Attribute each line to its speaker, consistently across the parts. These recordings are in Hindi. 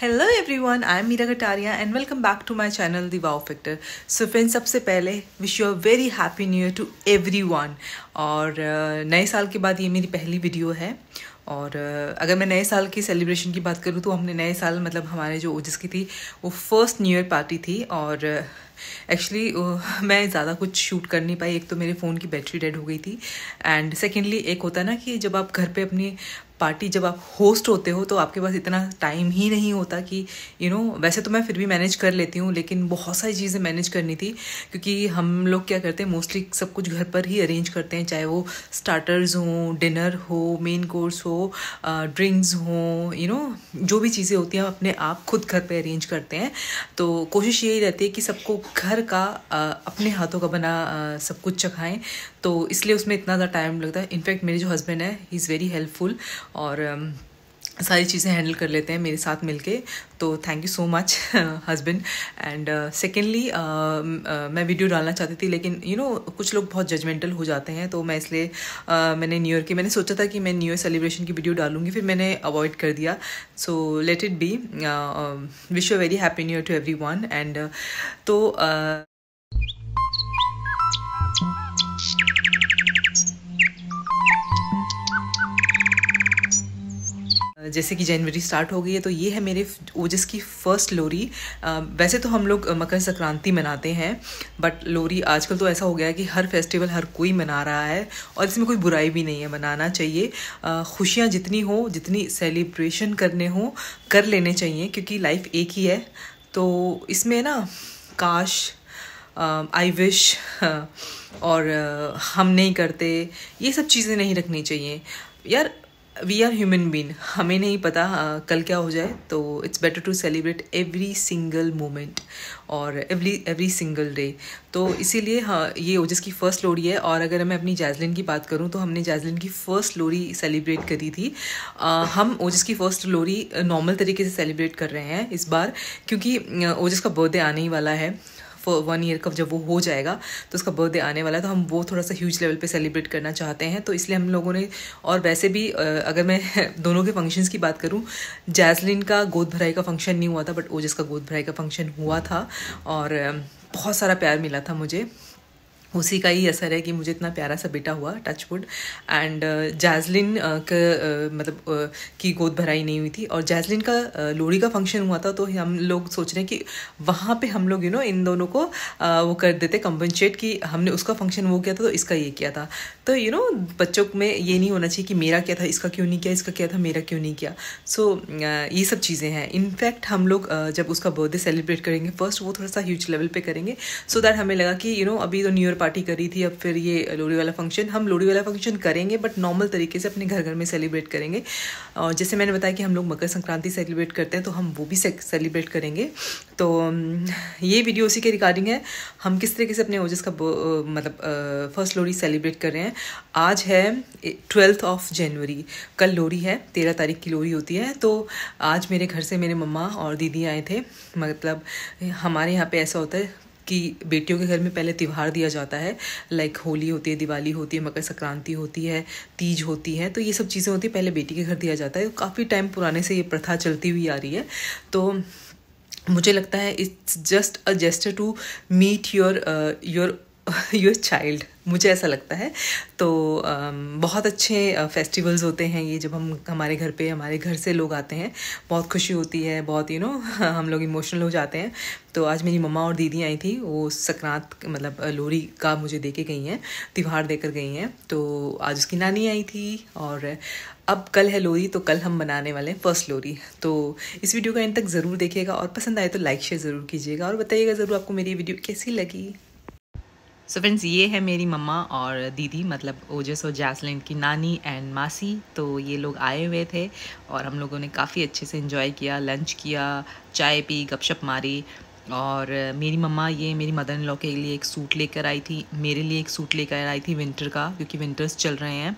Speaker 1: hello everyone I am Meera Kataria and welcome back to my channel the wow factor so friends सबसे पहले wish you a very happy new year to everyone और नए साल के बाद ये मेरी पहली वीडियो है और अगर मैं नए साल की सेलिब्रेशन की बात करूँ तो हमने नए साल मतलब हमारे जो जिसकी की थी वो फर्स्ट न्यू ईयर पार्टी थी और एक्चुअली मैं ज़्यादा कुछ शूट कर नहीं पाई एक तो मेरे फ़ोन की बैटरी डेड हो गई थी एंड सेकेंडली एक होता ना कि जब आप घर पे अपनी पार्टी जब आप होस्ट होते हो तो आपके पास इतना टाइम ही नहीं होता कि यू you नो know, वैसे तो मैं फिर भी मैनेज कर लेती हूँ लेकिन बहुत सारी चीज़ें मैनेज करनी थी क्योंकि हम लोग क्या करते हैं मोस्टली सब कुछ घर पर ही अरेंज करते हैं चाहे वो स्टार्टर्स हों डिनर हो मेन कोर्स हो ड्रिंक्स हों यू नो जो भी चीज़ें होती हैं हम अपने आप खुद घर पर अरेंज करते हैं तो कोशिश यही रहती है कि सबको घर का अपने हाथों का बना सब कुछ चखाएँ तो इसलिए उसमें इतना ज़्यादा टाइम लगता है इनफैक्ट मेरे जो हस्बैंड है ही इज़ वेरी हेल्पफुल और um, सारी चीज़ें हैंडल कर लेते हैं मेरे साथ मिलके तो thank you so much husband and secondly मैं वीडियो डालना चाहती थी लेकिन यू you नो know, कुछ लोग बहुत जजमेंटल हो जाते हैं तो मैं इसलिए uh, मैंने न्यू ईयर की मैंने सोचा था कि मैं न्यू ईयर सेलिब्रेशन की वीडियो डालूंगी फिर मैंने अवॉइड कर दिया so let it be wish you very happy new year to everyone and तो uh, जैसे कि जनवरी स्टार्ट हो गई है तो ये है मेरे ओजस की फ़र्स्ट लोरी वैसे तो हम लोग मकर संक्रांति मनाते हैं बट लोरी आजकल तो ऐसा हो गया है कि हर फेस्टिवल हर कोई मना रहा है और इसमें कोई बुराई भी नहीं है मनाना चाहिए खुशियाँ जितनी हो जितनी सेलिब्रेशन करने हो कर लेने चाहिए क्योंकि लाइफ एक ही है तो इसमें ना काश आई विश और हम नहीं करते ये सब चीज़ें नहीं रखनी चाहिए यार वी आर ह्यूमन बीन हमें नहीं पता आ, कल क्या हो जाए तो it's better to celebrate every single moment और एवरी एवरी सिंगल डे तो इसीलिए हाँ ये ओजस की फ़र्स्ट लोरी है और अगर मैं अपनी जैजलिन की बात करूँ तो हमने जैजलिन की फ़र्स्ट लोरी सेलिब्रेट करी थी आ, हम ओजस की फ़र्स्ट लोरी नॉर्मल तरीके से सेलिब्रेट कर रहे हैं इस बार क्योंकि ओजस का बर्थडे आने ही वाला है वन ईयर का जब वो हो जाएगा तो उसका बर्थडे आने वाला है तो हम वो थोड़ा सा ह्यूज लेवल पे सेलिब्रेट करना चाहते हैं तो इसलिए हम लोगों ने और वैसे भी अगर मैं दोनों के फंक्शंस की बात करूँ जैसलिन का गोद भराई का फंक्शन नहीं हुआ था बट ओजस का गोद भराई का फंक्शन हुआ था और बहुत सारा प्यार मिला था मुझे उसी का ही असर है कि मुझे इतना प्यारा सा बेटा हुआ टचवुड एंड जैजलिन का मतलब uh, की गोद भराई नहीं हुई थी और जैजलिन का लोहड़ी uh, का फंक्शन हुआ था तो हम लोग सोच रहे हैं कि वहाँ पे हम लोग यू नो इन दोनों को uh, वो कर देते कम्पनसेट कि हमने उसका फंक्शन वो किया था तो इसका ये किया था तो यू नो बच्चों में ये नहीं होना चाहिए कि मेरा क्या था इसका क्यों नहीं किया इसका क्या था मेरा क्यों नहीं किया सो so, ये सब चीज़ें हैं इनफैक्ट हम लोग जब उसका बर्थडे सेलिब्रेट करेंगे फर्स्ट वो थोड़ा सा ह्यूज लेवल पर करेंगे सो so दैट हमें लगा कि यू नो अभी तो न्यू ईयर पार्टी करी थी अब फिर ये लोहड़ी वाला फंक्शन हम लोहड़ी वाला फंक्शन करेंगे बट नॉर्मल तरीके से अपने घर घर में सेलिब्रेट करेंगे और जैसे मैंने बताया कि हम लोग मकर संक्रांति सेलिब्रेट करते हैं तो हम वो भी सेलिब्रेट करेंगे तो ये वीडियो उसी के रिगार्डिंग है हम किस तरीके से अपने ओजस का मतलब फर्स्ट लोहड़ी सेलिब्रेट कर रहे हैं आज है ट्वेल्थ ऑफ जनवरी कल लोहड़ी है तेरह तारीख की लोहड़ी होती है तो आज मेरे घर से मेरे मम्मा और दीदी आए थे मतलब हमारे यहाँ पे ऐसा होता है कि बेटियों के घर में पहले त्यौहार दिया जाता है लाइक होली होती है दिवाली होती है मकर संक्रांति होती है तीज होती है तो ये सब चीज़ें होती है पहले बेटी के घर दिया जाता है काफ़ी टाइम पुराने से ये प्रथा चलती हुई आ रही है तो मुझे लगता है it's just a gesture to meet your your your child मुझे ऐसा लगता है तो बहुत अच्छे फेस्टिवल्स होते हैं ये जब हम हमारे घर पे हमारे घर से लोग आते हैं बहुत खुशी होती है बहुत यू you नो know, हम लोग इमोशनल हो जाते हैं तो आज मेरी मम्मा और दीदी आई थी वो सक्रांत मतलब लोरी का मुझे दे के गई हैं त्यौहार देकर गई हैं तो आज उसकी नानी आई थी और अब कल है लोरी तो कल हम बनाने वाले हैं फर्स्ट लोरी तो इस वीडियो का एंड तक ज़रूर देखिएगा और पसंद आए तो लाइक शेयर ज़रूर कीजिएगा और बताइएगा ज़रूर आपको मेरी वीडियो कैसी लगी सो फ्रेंड्स ये है मेरी मम्मा और दीदी मतलब ओजस और जैसलिन की नानी एंड मासी तो ये लोग आए हुए थे और हम लोगों ने काफ़ी अच्छे से इन्जॉय किया लंच किया चाय पी गपशप मारी और मेरी मम्मा ये मेरी मदर इन लॉ के लिए एक सूट लेकर आई थी मेरे लिए एक सूट लेकर आई थी विंटर का क्योंकि विंटर्स चल रहे हैं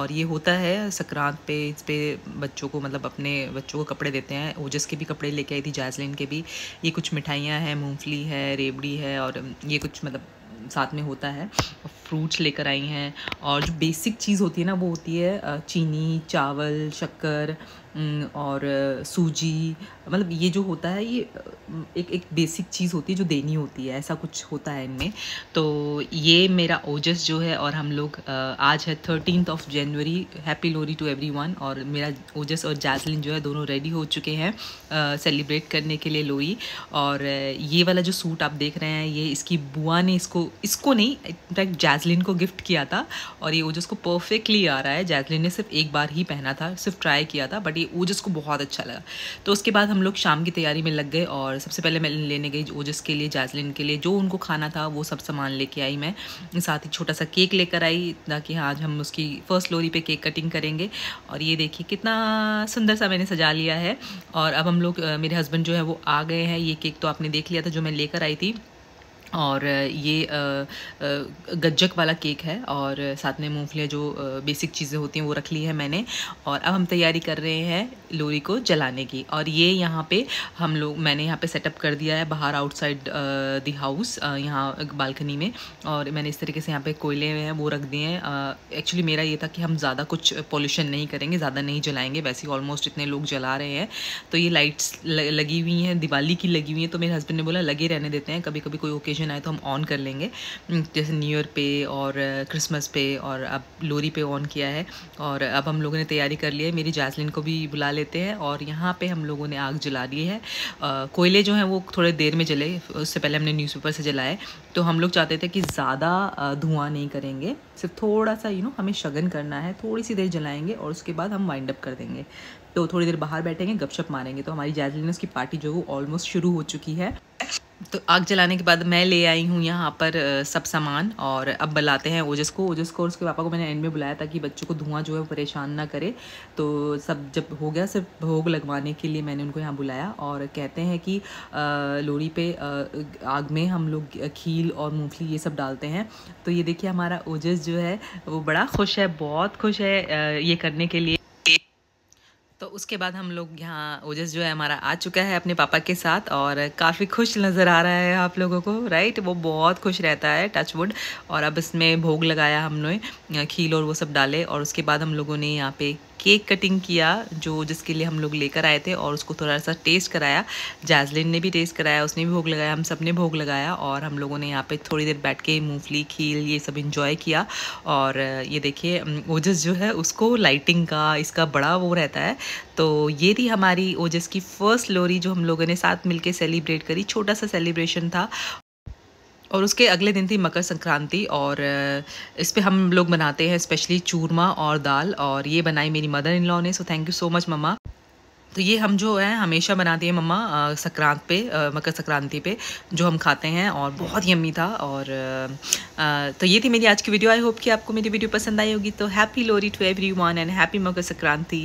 Speaker 1: और ये होता है संक्रांत पे इस पर बच्चों को मतलब अपने बच्चों को कपड़े देते हैं ओजस के भी कपड़े लेके आई थी जैसलिन के भी ये कुछ मिठाइयाँ हैं मूंगफली है रेबड़ी है और ये कुछ मतलब साथ में होता है फ्रूट्स लेकर आई हैं और जो बेसिक चीज़ होती है ना वो होती है चीनी चावल शक्कर हम्म, और सूजी मतलब ये जो होता है ये एक एक बेसिक चीज़ होती है जो देनी होती है ऐसा कुछ होता है इनमें तो ये मेरा ओजस जो है और हम लोग आज है thirteen of January happy Lohri to every और मेरा ओजस और जैसलिन जो है दोनों रेडी हो चुके हैं सेलिब्रेट करने के लिए लोरी और ये वाला जो सूट आप देख रहे हैं ये इसकी बुआ ने इसको इसको नहीं इनफैक्ट जैसलिन को गिफ्ट किया था और ये ओजस को परफेक्टली आ रहा है जैसलिन ने सिर्फ एक बार ही पहना था सिर्फ ट्राई किया था बट ये ओजस को बहुत अच्छा लगा तो उसके बाद हम लोग शाम की तैयारी में लग गए और सबसे पहले मैं लेने गई ओजस के लिए जैसलिन के लिए जो उनको खाना था वो सब सामान लेके आई मैं साथ ही छोटा सा केक लेकर आई ताकि आज हम उसकी फ़र्स्ट लोरी पर केक कटिंग करेंगे और ये देखिए कितना सुंदर सा मैंने सजा लिया है और अब हम लोग मेरे हस्बैंड जो है वो आ गए हैं ये केक तो आपने देख लिया था जो मैं लेकर आई थी और ये गज्जक वाला केक है और साथ में मूँगफलियाँ जो बेसिक चीज़ें होती हैं वो रख ली है मैंने और अब हम तैयारी कर रहे हैं लोरी को जलाने की और ये यहाँ पे हम लोग मैंने यहाँ पे सेटअप कर दिया है बाहर आउटसाइड दी हाउस यहाँ बालकनी में और मैंने इस तरीके से यहाँ पे कोयले हैं वो रख दिए हैं एक्चुअली मेरा ये था कि हम ज़्यादा कुछ पॉल्यूशन नहीं करेंगे ज़्यादा नहीं जलाएँगे वैसे ऑलमोस्ट इतने लोग जला रहे हैं तो ये लाइट्स लगी हुई हैं दिवाली की लगी हुई हैं तो मेरे हस्बैंड ने बोला लगे रहने देते हैं कभी कभी कोई ओके ओकेजन आए तो हम ऑन कर लेंगे हम्म, जैसे न्यू ईयर पे और क्रिसमस पे और अब लोरी पे ऑन किया है और अब हम लोगों ने तैयारी कर ली है मेरी जैसलिन को भी बुला लेते हैं और यहाँ पे हम लोगों ने आग जला दी है कोयले जो हैं वो थोड़े देर में जले उससे पहले हमने न्यूज़पेपर से जलाए तो हम लोग चाहते थे कि ज़्यादा धुआं नहीं करेंगे सिर्फ थोड़ा सा यू नो हमें शगन करना है थोड़ी सी देर जलाएंगे और उसके बाद हम वाइंड अप कर देंगे तो थोड़ी देर बाहर बैठेंगे गपशप मारेंगे तो हमारी जैसलिन की पार्टी जो है वो ऑलमोस्ट शुरू हो चुकी है तो आग जलाने के बाद मैं ले आई हूँ यहाँ पर सब सामान और अब बुलाते हैं ओजस को ओजस को और उसके पापा को मैंने एंड में बुलाया ताकि बच्चों को धुआं जो है वो परेशान ना करे तो सब जब हो गया सिर्फ भोग लगवाने के लिए मैंने उनको यहाँ बुलाया और कहते हैं कि लोरी पे आग में हम लोग खील और मूँगफली ये सब डालते हैं तो ये देखिए हमारा ओजस जो है वो बड़ा खुश है बहुत खुश है ये करने के लिए तो उसके बाद हम लोग यहाँ ओजस जो है हमारा आ चुका है अपने पापा के साथ और काफ़ी खुश नज़र आ रहा है आप लोगों को राइट वो बहुत खुश रहता है टचवुड और अब इसमें भोग लगाया हमने खील और वो सब डाले और उसके बाद हम लोगों ने यहाँ पे केक कटिंग किया जो जिसके लिए हम लोग लेकर आए थे और उसको थोड़ा सा टेस्ट कराया जैजलिन ने भी टेस्ट कराया उसने भी भोग लगाया हम सब ने भोग लगाया और हम लोगों ने यहाँ पे थोड़ी देर बैठ के मूंगफली खील ये सब इन्जॉय किया और ये देखिए ओजस जो है उसको लाइटिंग का इसका बड़ा वो रहता है तो ये थी हमारी ओजस की फ़र्स्ट लोरी जो हम लोगों ने साथ मिलकर सेलिब्रेट करी छोटा सा सेलिब्रेशन था और उसके अगले दिन थी मकर संक्रांति और इस पर हम लोग बनाते हैं स्पेशली चूरमा और दाल और ये बनाई मेरी मदर इन लॉ ने so thank you so much मम्मा तो ये हम जो है हमेशा बनाती हैं मम्मा संक्रांत पे आ, मकर संक्रांति पे जो हम खाते हैं और बहुत ही अम्मी था और आ, तो ये थी मेरी आज की वीडियो आई होप कि आपको मेरी वीडियो पसंद आई होगी तो happy Lohri to everyone and happy Makar Sankranti